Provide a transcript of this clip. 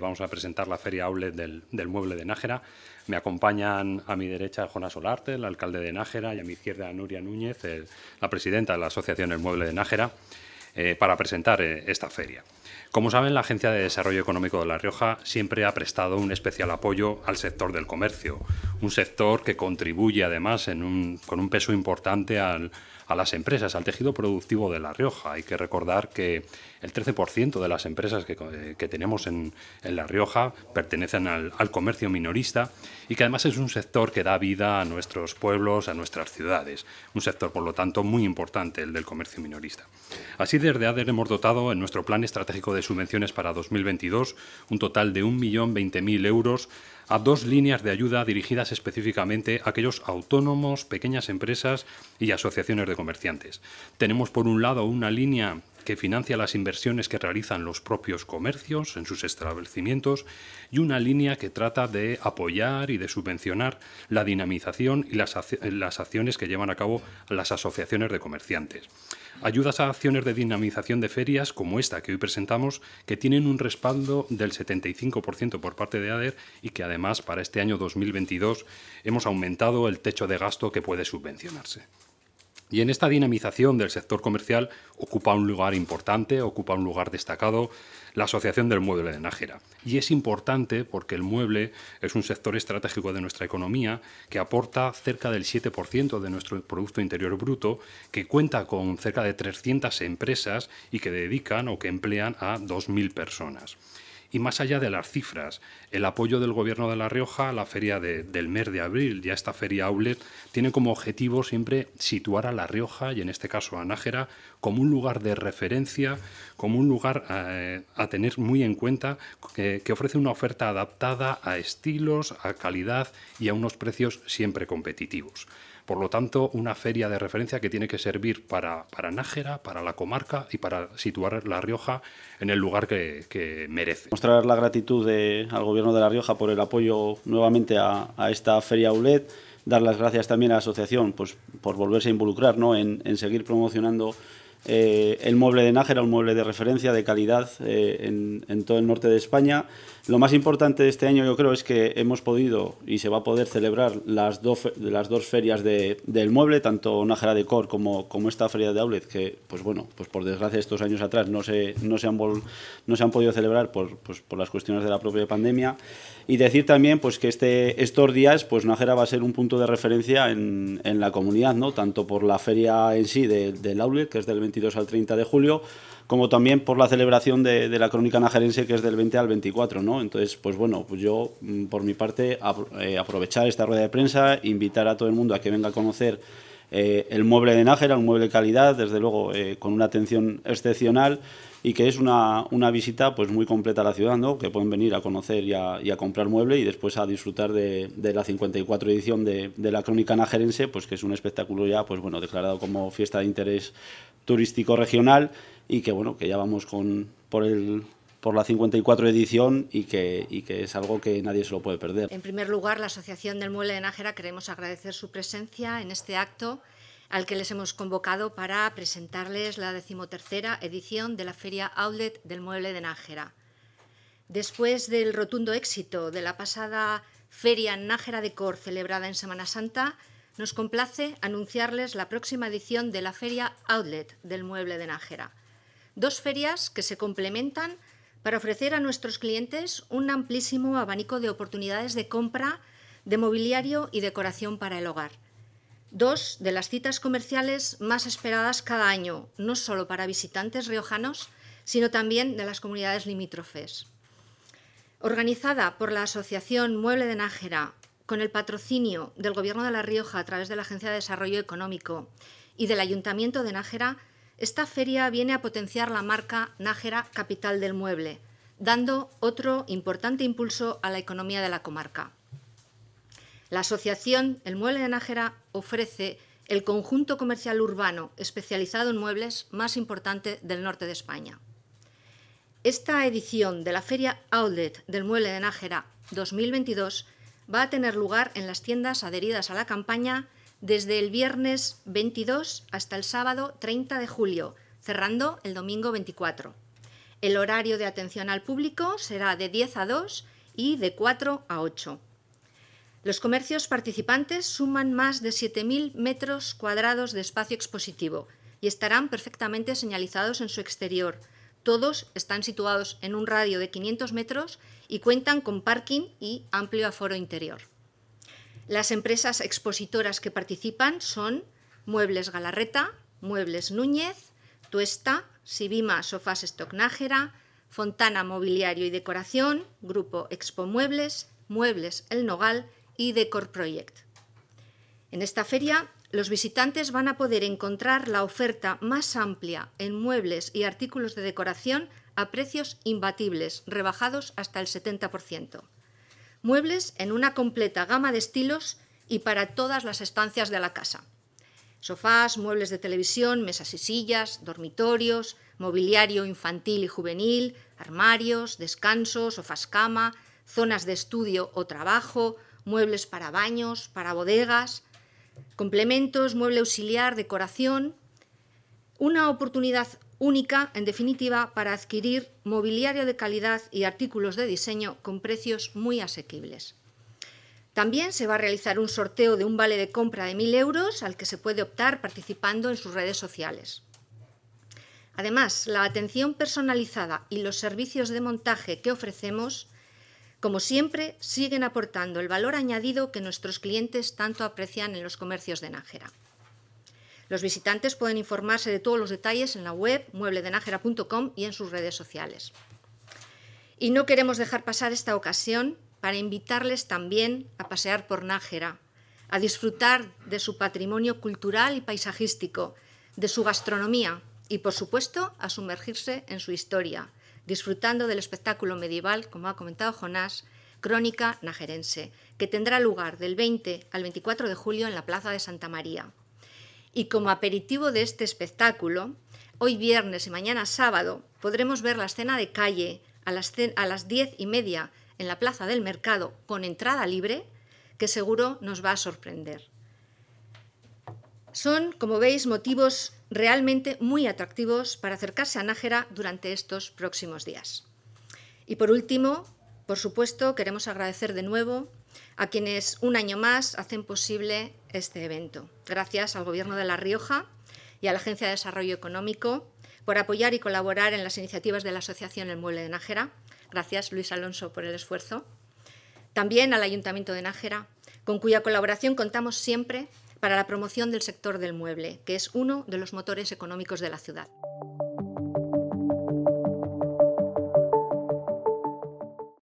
Vamos a presentar la feria Aule del, mueble de Nájera. Me acompañan a mi derecha Jonas Olarte, el alcalde de Nájera, y a mi izquierda Nuria Núñez, la presidenta de la Asociación El Mueble de Nájera, eh, para presentar eh, esta feria. Como saben, la Agencia de Desarrollo Económico de La Rioja siempre ha prestado un especial apoyo al sector del comercio, un sector que contribuye además con un peso importante al, a las empresas, al tejido productivo de La Rioja. Hay que recordar que el 13% de las empresas que, eh, tenemos en, La Rioja pertenecen al, al, comercio minorista y que además es un sector que da vida a nuestros pueblos, a nuestras ciudades. Un sector, por lo tanto, muy importante, el del comercio minorista. Así, desde ADER hemos dotado en nuestro plan estratégico de subvenciones para 2022 un total de 1.020.000 euros a dos líneas de ayuda dirigidas específicamente a aquellos autónomos, pequeñas empresas y asociaciones de comerciantes. Tenemos por un lado una línea que financia las inversiones que realizan los propios comercios en sus establecimientos y una línea que trata de apoyar y de subvencionar la dinamización y las, acciones que llevan a cabo las asociaciones de comerciantes. Ayudas a acciones de dinamización de ferias como esta que hoy presentamos, que tienen un respaldo del 75% por parte de ADER y que además para este año 2022 hemos aumentado el techo de gasto que puede subvencionarse. Y en esta dinamización del sector comercial ocupa un lugar importante, ocupa un lugar destacado la Asociación del Mueble de Nájera. Y es importante porque el mueble es un sector estratégico de nuestra economía que aporta cerca del 7% de nuestro Producto Interior Bruto, que cuenta con cerca de 300 empresas y que dedican o que emplean a 2.000 personas y más allá de las cifras, el apoyo del Gobierno de La Rioja a la feria del mes de abril y esta feria outlet tiene como objetivo siempre situar a La Rioja y en este caso a Nájera como un lugar de referencia, como un lugar eh, a, tener muy en cuenta que ofrece una oferta adaptada a estilos, a calidad y a unos precios siempre competitivos. Por lo tanto, una feria de referencia que tiene que servir para, Nájera, para la comarca y para situar La Rioja en el lugar que, merece. Mostrar la gratitud al Gobierno de La Rioja por el apoyo nuevamente a, esta feria ULED dar las gracias también a la asociación pues, por volverse a involucrar en, seguir promocionando eh, el mueble de Nájera, un mueble de referencia de calidad eh, en, todo el norte de España. Lo más importante de este año yo creo es que hemos podido y se va a poder celebrar las, dos ferias del mueble, tanto Nájera de Cor como, como esta feria de Aulet, que pues bueno, pues por desgracia estos años atrás no se, han, podido celebrar pues, por, las cuestiones de la propia pandemia. Y decir también pues, que este, estos días pues Nájera va a ser un punto de referencia en, la comunidad, ¿no? tanto por la feria en sí del Aulet, que es del 22 al 30 de julio, como también por la celebración de, la crónica Najerense, que es del 20 al 24, ¿no? Entonces, pues bueno, pues yo mm, por mi parte eh, aprovechar esta rueda de prensa, invitar a todo el mundo a que venga a conocer eh, el mueble de Nájera, un mueble de calidad, desde luego eh, con una atención excepcional y que es una, una, visita pues muy completa a la ciudad, ¿no? que pueden venir a conocer y a, comprar mueble y después a disfrutar de, la 54 edición de, de, la Crónica Najerense, pues que es un espectáculo ya pues bueno declarado como fiesta de interés turístico regional y que bueno, que ya vamos con, por la 54 edición y que, y que, es algo que nadie se lo puede perder. En primer lugar, la Asociación del Mueble de Nájera queremos agradecer su presencia en este acto al que les hemos convocado para presentarles la decimotercera edición de la Feria Outlet del Mueble de Nájera. Después del rotundo éxito de la pasada Feria Nájera de celebrada en Semana Santa, nos complace anunciarles la próxima edición de la Feria Outlet del Mueble de Nájera. Dos ferias que se complementan para ofrecer a nuestros clientes un amplísimo abanico de oportunidades de compra de mobiliario y decoración para el hogar. Dos de las citas comerciales más esperadas cada año, no solo para visitantes riojanos, sino también de las comunidades limítrofes. Organizada por la Asociación Mueble de Nájera con el patrocinio del Gobierno de La Rioja a través de la Agencia de Desarrollo Económico y del Ayuntamiento de Nájera, esta feria viene a potenciar la marca Nájera Capital del Mueble, dando otro importante impulso a la economía de la comarca. La asociación El Mueble de Nájera ofrece el conjunto comercial urbano especializado en muebles más importante del norte de España. Esta edición de la Feria Outlet del Mueble de Nájera 2022 va a tener lugar en las tiendas adheridas a la campaña desde el viernes 22 hasta el sábado 30 de julio, cerrando el domingo 24. El horario de atención al público será de 10 a 2 y de 4 a 8. Los comercios participantes suman más de 7.000 metros cuadrados de espacio expositivo y estarán perfectamente señalizados en su exterior, todos están situados en un radio de 500 metros y cuentan con parking y amplio aforo interior. Las empresas expositoras que participan son Muebles Galarreta, Muebles Núñez, Tuesta, Sibima Sofás Stocknájera, Fontana Mobiliario y Decoración, Grupo Expo Muebles, Muebles El Nogal y Decor Project. En esta feria los visitantes van a poder encontrar la oferta más amplia en muebles y artículos de decoración a precios imbatibles, rebajados hasta el 70%. Muebles en una completa gama de estilos y para todas las estancias de la casa. Sofás, muebles de televisión, mesas y sillas, dormitorios, mobiliario infantil y juvenil, armarios, descansos, sofás cama, zonas de estudio o trabajo, muebles para baños, para bodegas, complementos, mueble auxiliar, decoración. Una oportunidad única, en definitiva, para adquirir mobiliario de calidad y artículos de diseño con precios muy asequibles. También se va a realizar un sorteo de un vale de compra de 1.000 euros al que se puede optar participando en sus redes sociales. Además, la atención personalizada y los servicios de montaje que ofrecemos como siempre, siguen aportando el valor añadido que nuestros clientes tanto aprecian en los comercios de Nájera. Los visitantes pueden informarse de todos los detalles en la web muebledenajera.com y en sus redes sociales. Y no queremos dejar pasar esta ocasión para invitarles también a pasear por Nájera, a disfrutar de su patrimonio cultural y paisajístico, de su gastronomía y, por supuesto, a sumergirse en su historia, disfrutando del espectáculo medieval, como ha comentado Jonás, Crónica Najerense, que tendrá lugar del 20 al 24 de julio en la Plaza de Santa María. Y como aperitivo de este espectáculo, hoy viernes y mañana sábado podremos ver la escena de calle a las, a las diez y media en la Plaza del Mercado con entrada libre, que seguro nos va a sorprender. Son, como veis, motivos realmente muy atractivos para acercarse a Nájera durante estos próximos días. Y por último, por supuesto, queremos agradecer de nuevo a quienes un año más hacen posible este evento. Gracias al Gobierno de La Rioja y a la Agencia de Desarrollo Económico por apoyar y colaborar en las iniciativas de la Asociación El Mueble de Nájera. Gracias, Luis Alonso, por el esfuerzo. También al Ayuntamiento de Nájera, con cuya colaboración contamos siempre para la promoción del sector del mueble, que es uno de los motores económicos de la ciudad.